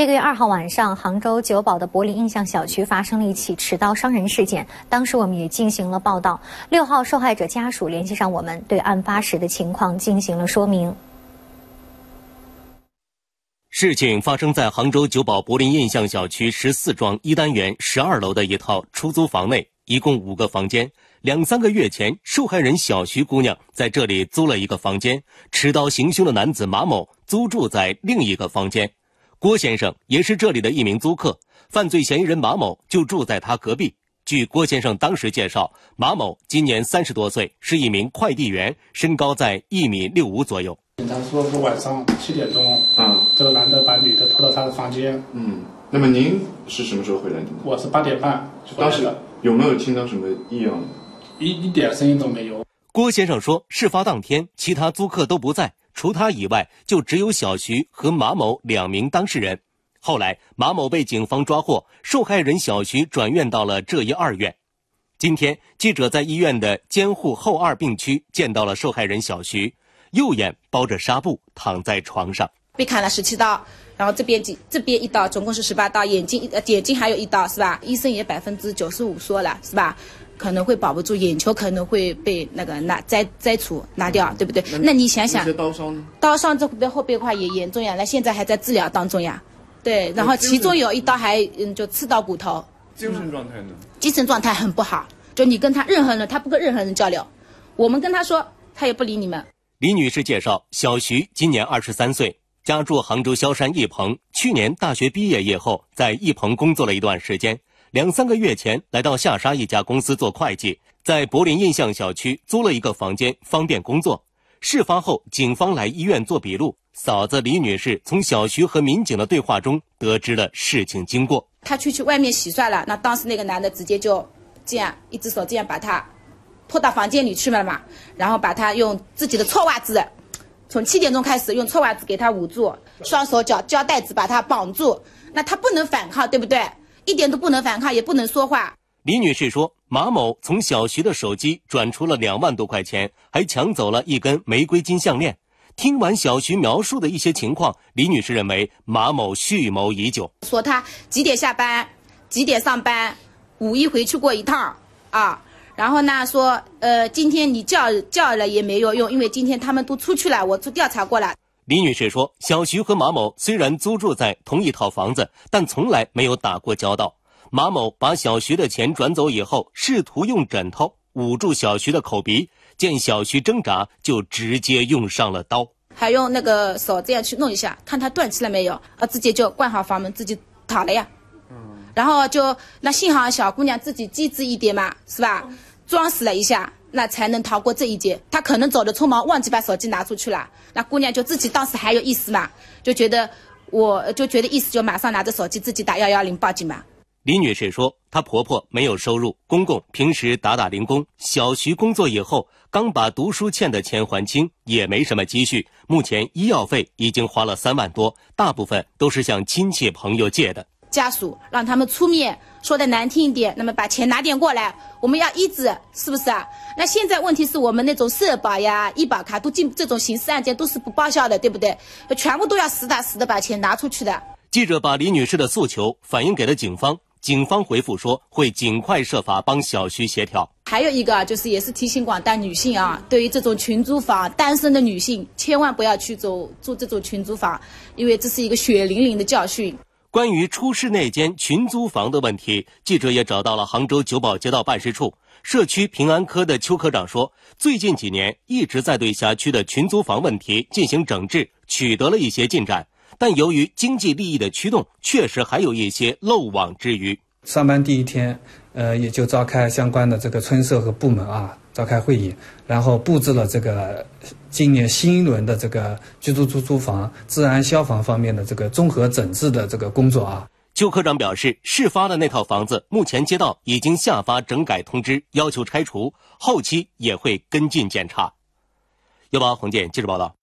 这个月二号晚上，杭州九堡的柏林印象小区发生了一起持刀伤人事件。当时我们也进行了报道。六号，受害者家属联系上我们，对案发时的情况进行了说明。事情发生在杭州九堡柏林印象小区十四幢一单元十二楼的一套出租房内，一共五个房间。两三个月前，受害人小徐姑娘在这里租了一个房间，持刀行凶的男子马某租住在另一个房间。郭先生也是这里的一名租客，犯罪嫌疑人马某就住在他隔壁。据郭先生当时介绍，马某今年三十多岁，是一名快递员，身高在一米六五左右。警察说是晚上七点钟，啊，这个男的把女的拖到他的房间。嗯，那么您是什么时候回来的？我是八点半。当时有没有听到什么异样？一一点声音都没有。郭先生说，事发当天其他租客都不在。除他以外，就只有小徐和马某两名当事人。后来，马某被警方抓获，受害人小徐转院到了浙医二院。今天，记者在医院的监护后二病区见到了受害人小徐，右眼包着纱布，躺在床上，被砍了十七刀，然后这边几这边一刀，总共是十八刀，眼睛呃眼睛还有一刀是吧？医生也百分之九十五说了是吧？可能会保不住眼球，可能会被那个拿摘摘除拿掉，对不对？那你想想，刀伤，刀伤这边后背的话也严重呀，那现在还在治疗当中呀。对，然后其中有一刀还嗯就刺到骨头。精神状态呢？精神状态很不好，就你跟他任何人，他不跟任何人交流，我们跟他说他也不理你们。李女士介绍，小徐今年二十三岁，家住杭州萧山义蓬，去年大学毕业以后，在义蓬工作了一段时间。两三个月前来到下沙一家公司做会计，在柏林印象小区租了一个房间，方便工作。事发后，警方来医院做笔录，嫂子李女士从小徐和民警的对话中得知了事情经过。他去去外面洗涮了，那当时那个男的直接就，这样一只手这样把他，拖到房间里去了嘛，然后把他用自己的臭袜子，从七点钟开始用臭袜子给他捂住双手脚，胶带子把他绑住，那他不能反抗，对不对？一点都不能反抗，也不能说话。李女士说，马某从小徐的手机转出了两万多块钱，还抢走了一根玫瑰金项链。听完小徐描述的一些情况，李女士认为马某蓄谋已久。说他几点下班，几点上班，五一回去过一趟啊。然后呢，说呃，今天你叫叫了也没有用，因为今天他们都出去了。我都调查过了。李女士说：“小徐和马某虽然租住在同一套房子，但从来没有打过交道。马某把小徐的钱转走以后，试图用枕头捂住小徐的口鼻，见小徐挣扎，就直接用上了刀，还用那个手这样去弄一下，看他断气了没有，啊，直接就关好房门自己逃了呀。嗯，然后就那幸好小姑娘自己机智一点嘛，是吧？装死了一下。”那才能逃过这一劫。他可能走的匆忙，忘记把手机拿出去了。那姑娘就自己当时还有意思嘛，就觉得，我就觉得意思，就马上拿着手机自己打幺幺零报警嘛。李女士说，她婆婆没有收入，公公平时打打零工。小徐工作以后，刚把读书欠的钱还清，也没什么积蓄。目前医药费已经花了三万多，大部分都是向亲戚朋友借的。家属让他们出面说的难听一点，那么把钱拿点过来，我们要一直是不是啊？那现在问题是我们那种社保呀、医保卡都进这种刑事案件都是不报销的，对不对？全部都要实打实的把钱拿出去的。记者把李女士的诉求反映给了警方，警方回复说会尽快设法帮小徐协调。还有一个就是也是提醒广大女性啊，对于这种群租房，单身的女性千万不要去走住这种群租房，因为这是一个血淋淋的教训。关于出事那间群租房的问题，记者也找到了杭州九堡街道办事处社区平安科的邱科长，说最近几年一直在对辖区的群租房问题进行整治，取得了一些进展，但由于经济利益的驱动，确实还有一些漏网之鱼。上班第一天，呃，也就召开相关的这个村社和部门啊。召开会议，然后布置了这个今年新一轮的这个居住出租房、治安消防方面的这个综合整治的这个工作啊。邱科长表示，事发的那套房子，目前街道已经下发整改通知，要求拆除，后期也会跟进检查。幺八红建，记者报道。